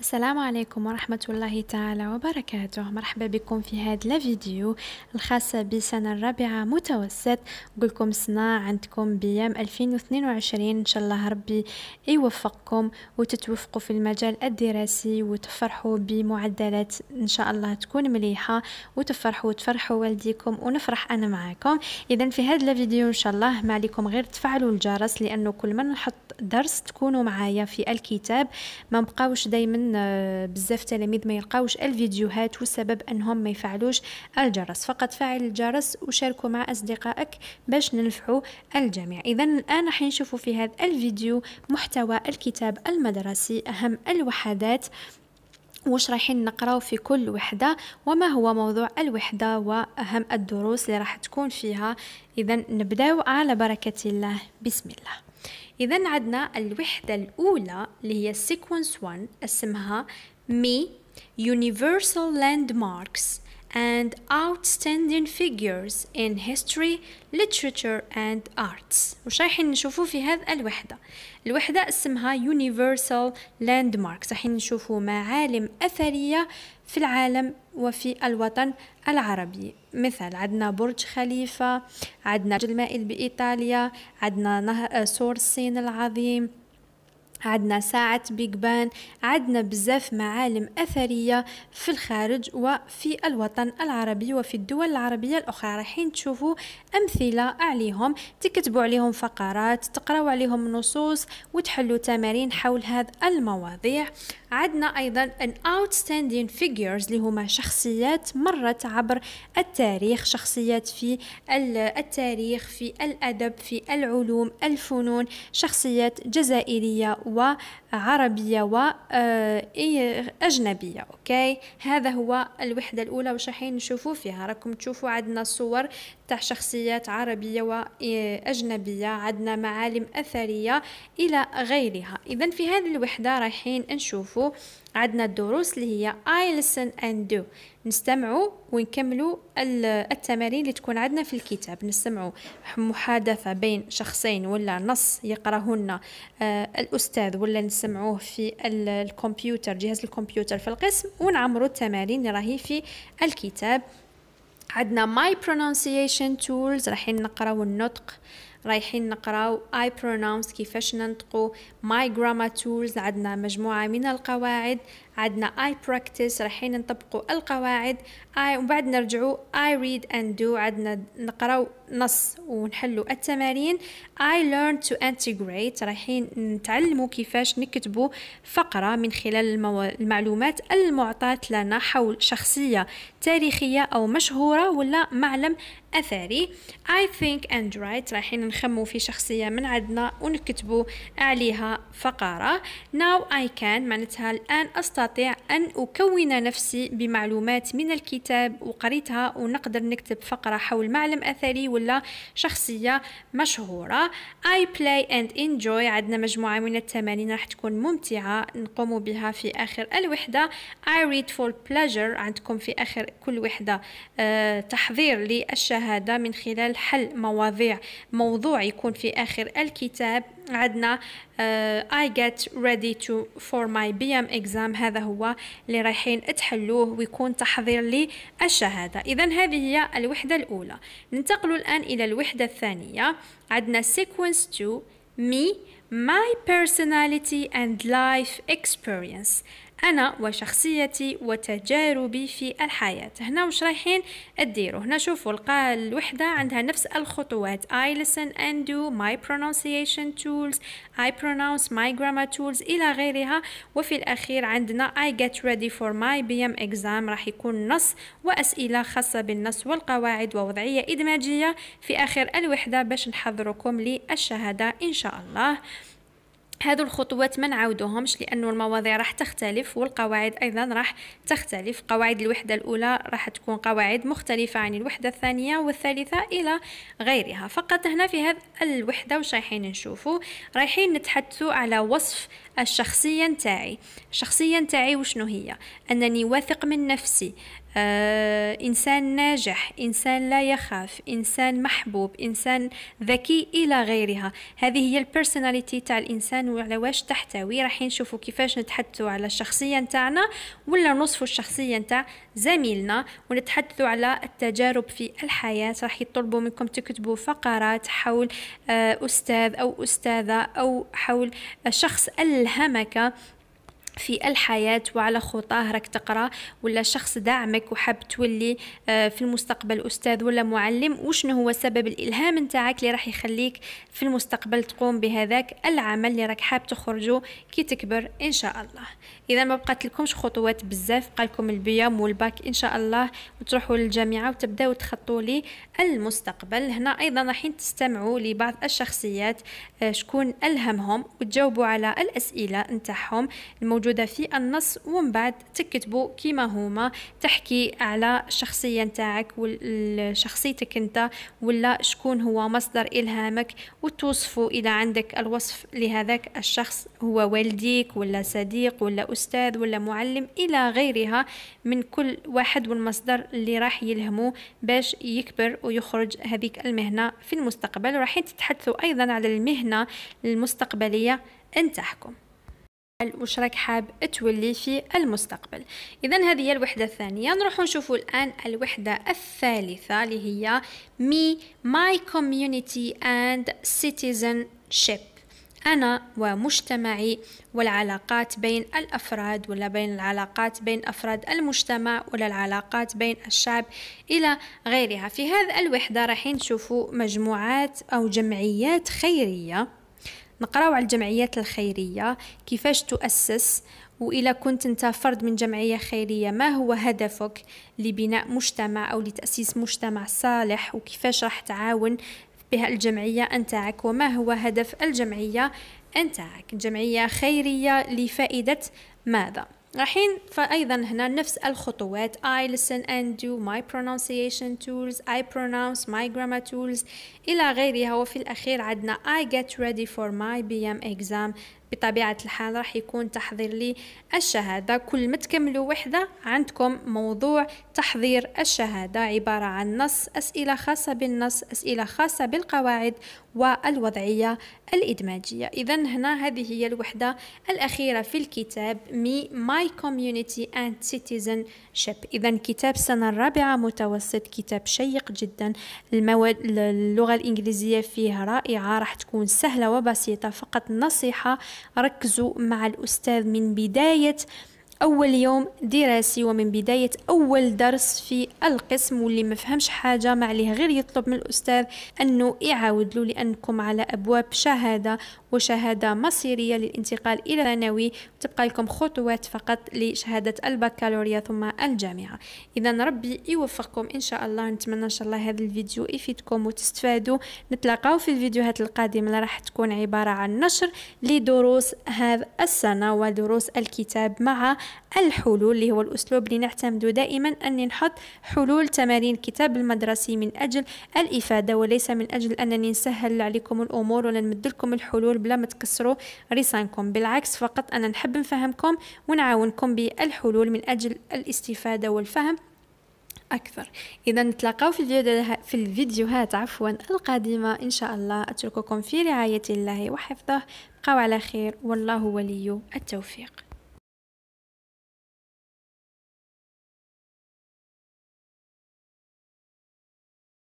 السلام عليكم ورحمة الله تعالى وبركاته مرحبا بكم في هذا الفيديو الخاصة بسنة الرابعة متوسط نقولكم سنة عندكم بيام 2022 إن شاء الله ربي يوفقكم وتتوفقوا في المجال الدراسي وتفرحوا بمعدلات إن شاء الله تكون مليحة وتفرحوا وتفرحوا والديكم ونفرح أنا معكم إذا في هذا الفيديو إن شاء الله ما عليكم غير تفعلوا الجرس لأنه كل ما نحط درس تكونوا معايا في الكتاب ما نبقاوش دايما آه، بزاف تلاميذ ما يلقاوش الفيديوهات والسبب انهم ما يفعلوش الجرس فقط فعل الجرس وشاركوا مع اصدقائك باش ننفعوا الجميع اذا الان راح نشوفوا في هذا الفيديو محتوى الكتاب المدرسي اهم الوحدات واش رايحين نقراو في كل وحدة وما هو موضوع الوحدة وأهم الدروس اللي راح تكون فيها إذا نبداو على بركة الله بسم الله إذا عندنا الوحدة الأولى اللي هي sequence 1 اسمها مي Universal Landmarks and Outstanding Figures in History, Literature and Arts وش رايحين نشوفو في هذا الوحدة الوحدة اسمها Universal Landmarks رايحين نشوفو معالم أثرية في العالم وفي الوطن العربي مثال عندنا برج خليفة عندنا المائل بإيطاليا عندنا نهر سور آه، الصين العظيم عندنا ساعة بيج بان عندنا بزاف معالم أثرية في الخارج وفي الوطن العربي وفي الدول العربية الأخرى رايحين تشوفوا أمثلة عليهم تكتبوا عليهم فقرات تقراو عليهم نصوص وتحلوا تمارين حول هذه المواضيع عندنا أيضا an outstanding figures اللي هما شخصيات مرت عبر التاريخ شخصيات في التاريخ في الأدب في العلوم الفنون شخصيات جزائرية وعربية وأجنبية آه، إيه، أوكي هذا هو الوحدة الأولى واش رايحين نشوفوا فيها راكم تشوفوا عندنا صور تاع شخصيات عربية وأجنبية إيه، عندنا معالم أثرية إلى غيرها إذا في هذه الوحدة رايحين نشوفوا كيشوفوا عندنا الدروس اللي هي I listen and do نستمعوا ونكملوا التمارين اللي تكون عندنا في الكتاب نستمعوا محادثة بين شخصين ولا نص يقرأهن آه، الأستاذ ولا نسمعوه في الكمبيوتر جهاز الكمبيوتر في القسم ونعمروا التمارين اللي راهي في الكتاب عندنا my pronunciation tools راح نقراو النطق رايحين نقراو I pronounce كيفاش ننطقو My grammar tools عندنا مجموعة من القواعد عندنا I practice رايحين نطبقوا القواعد I وبعد بعد نرجعوا I read and do عندنا نقراو نص ونحلوا التمارين I learn to integrate رايحين نتعلموا كيفاش نكتبوا فقرة من خلال المو... المعلومات المعطاة لنا حول شخصية تاريخية أو مشهورة ولا معلم أثري I think and write رايحين نخمو في شخصية من عندنا ونكتبوا عليها فقرة Now I can معناتها الآن أستطيع أستطيع أن أكون نفسي بمعلومات من الكتاب وقريتها ونقدر نكتب فقرة حول معلم أثري ولا شخصية مشهورة I play and enjoy عندنا مجموعة من التمارين راح تكون ممتعة نقوم بها في آخر الوحدة I read for pleasure عندكم في آخر كل وحدة أه تحضير للشهادة من خلال حل مواضيع موضوع يكون في آخر الكتاب عندنا uh, I get ready to for my BM exam هذا هو اللي رايحين تحلوه ويكون تحضير للشهادة إذا هذه هي الوحدة الأولى ننتقل الآن إلى الوحدة الثانية عندنا sequence to me my personality and life experience انا وشخصيتي وتجاربي في الحياه هنا واش رايحين اديروا هنا شوفوا لقى الوحده عندها نفس الخطوات I listen and do my pronunciation tools I pronounce my grammar tools الى غيرها وفي الاخير عندنا I get ready for my BM exam راح يكون نص واسئله خاصه بالنص والقواعد ووضعيه ادماجيه في اخر الوحده باش نحضركم للشهاده ان شاء الله هادو الخطوات ما نعاودوهمش لانه المواضيع راح تختلف والقواعد ايضا راح تختلف قواعد الوحده الاولى راح تكون قواعد مختلفه عن الوحده الثانيه والثالثه الى غيرها فقط هنا في هذه الوحده واش رايحين نشوفوا رايحين نتحدثوا على وصف الشخصيه نتاعي الشخصيه نتاعي وشنو هي انني واثق من نفسي آه، إنسان ناجح إنسان لا يخاف إنسان محبوب إنسان ذكي إلى غيرها هذه هي البيرسوناليتي تاع الإنسان وعلى واش تحتوي راح نشوفوا كيفاش نتحدثوا على الشخصية نتاعنا ولا نصف الشخصية نتاع زميلنا ونتحدثوا على التجارب في الحياة راح يطلبوا منكم تكتبوا فقرات حول آه، أستاذ أو أستاذة أو حول شخص ألهمك في الحياة وعلى خطاه راك تقرا ولا شخص دعمك وحاب تولي آه، في المستقبل أستاذ ولا معلم وشنو هو سبب الإلهام نتاعك اللي راح يخليك في المستقبل تقوم بهذاك العمل اللي راك حاب تخرجه كي تكبر إن شاء الله إذا ما بقات لكمش خطوات بزاف بقى لكم البيام والباك إن شاء الله وتروحوا للجامعة وتبداو تخطوا لي المستقبل هنا أيضا راحين تستمعوا لبعض الشخصيات آه، شكون ألهمهم وتجاوبوا على الأسئلة نتاعهم الموجودة موجوده في النص ومن بعد تكتبوا كيما هما تحكي على الشخصيه نتاعك وشخصيتك انت ولا شكون هو مصدر الهامك وتوصفوا اذا عندك الوصف لهذاك الشخص هو والديك ولا صديق ولا استاذ ولا معلم الى غيرها من كل واحد والمصدر اللي راح يلهمه باش يكبر ويخرج هذيك المهنه في المستقبل راح تتحدثوا ايضا على المهنه المستقبليه نتاعكم واش راك حاب تولي في المستقبل اذا هذه هي الوحده الثانيه نروحوا نشوفوا الان الوحده الثالثه اللي هي مي ماي كوميونيتي اند سيتيزن شيب انا ومجتمعي والعلاقات بين الافراد ولا بين العلاقات بين افراد المجتمع ولا العلاقات بين الشعب الى غيرها في هذه الوحده راح نشوفوا مجموعات او جمعيات خيريه نقراو على الجمعيات الخيريه كيفاش تؤسس وإلا كنت أنت فرد من جمعية خيرية ما هو هدفك لبناء مجتمع أو لتأسيس مجتمع صالح وكيفاش راح تعاون بها الجمعية أنتعك وما هو هدف الجمعية أنتعك جمعية خيرية لفائدة ماذا الحين فايضا هنا نفس الخطوات I listen and do my pronunciation tools I pronounce my grammar tools الى غيرها وفي الاخير عندنا I get ready for my BM exam بطبيعه الحال راح يكون تحضير لي الشهاده كل ما تكملوا وحده عندكم موضوع تحضير الشهاده عباره عن نص اسئله خاصه بالنص اسئله خاصه بالقواعد والوضعيه الادماجيه اذا هنا هذه هي الوحده الاخيره في الكتاب مي ماي كوميونيتي اند سيتيزن شيب اذا كتاب السنه الرابعه متوسط كتاب شيق جدا المواد اللغه الانجليزيه فيه رائعه راح تكون سهله وبسيطه فقط نصيحه ركزوا مع الأستاذ من بداية اول يوم دراسي ومن بدايه اول درس في القسم واللي ما فهمش حاجه ما عليه غير يطلب من الاستاذ انه يعاود له لانكم على ابواب شهاده وشهاده مصيريه للانتقال الى ثانوي تبقى لكم خطوات فقط لشهاده البكالوريا ثم الجامعه اذا ربي يوفقكم ان شاء الله نتمنى ان شاء الله هذا الفيديو يفيدكم وتستفادوا نتلاقاو في الفيديوهات القادمه اللي راح تكون عباره عن نشر لدروس هذا السنه ودروس الكتاب مع الحلول اللي هو الأسلوب اللي نعتمد دائما أني نحط حلول تمارين الكتاب المدرسي من أجل الإفادة وليس من أجل أنني نسهل عليكم الأمور ولا لكم الحلول بلا ما تكسروا رسانكم بالعكس فقط أنا نحب نفهمكم ونعاونكم بالحلول من أجل الاستفادة والفهم أكثر إذا نتلاقاو في الفيديوهات, في الفيديوهات عفوا القادمة إن شاء الله أترككم في رعاية الله وحفظه بقوا على خير والله ولي التوفيق